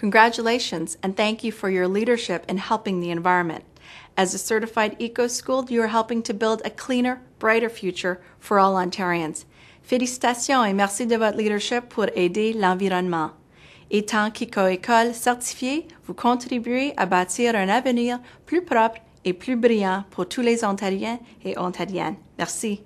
Congratulations and thank you for your leadership in helping the environment. As a certified eco school, you are helping to build a cleaner, brighter future for all Ontarians. Félicitations et merci de votre leadership pour aider l'environnement. Étant Kiko École certifiée, vous contribuez à bâtir un avenir plus propre et plus brillant pour tous les Ontariens et Ontariennes. Merci.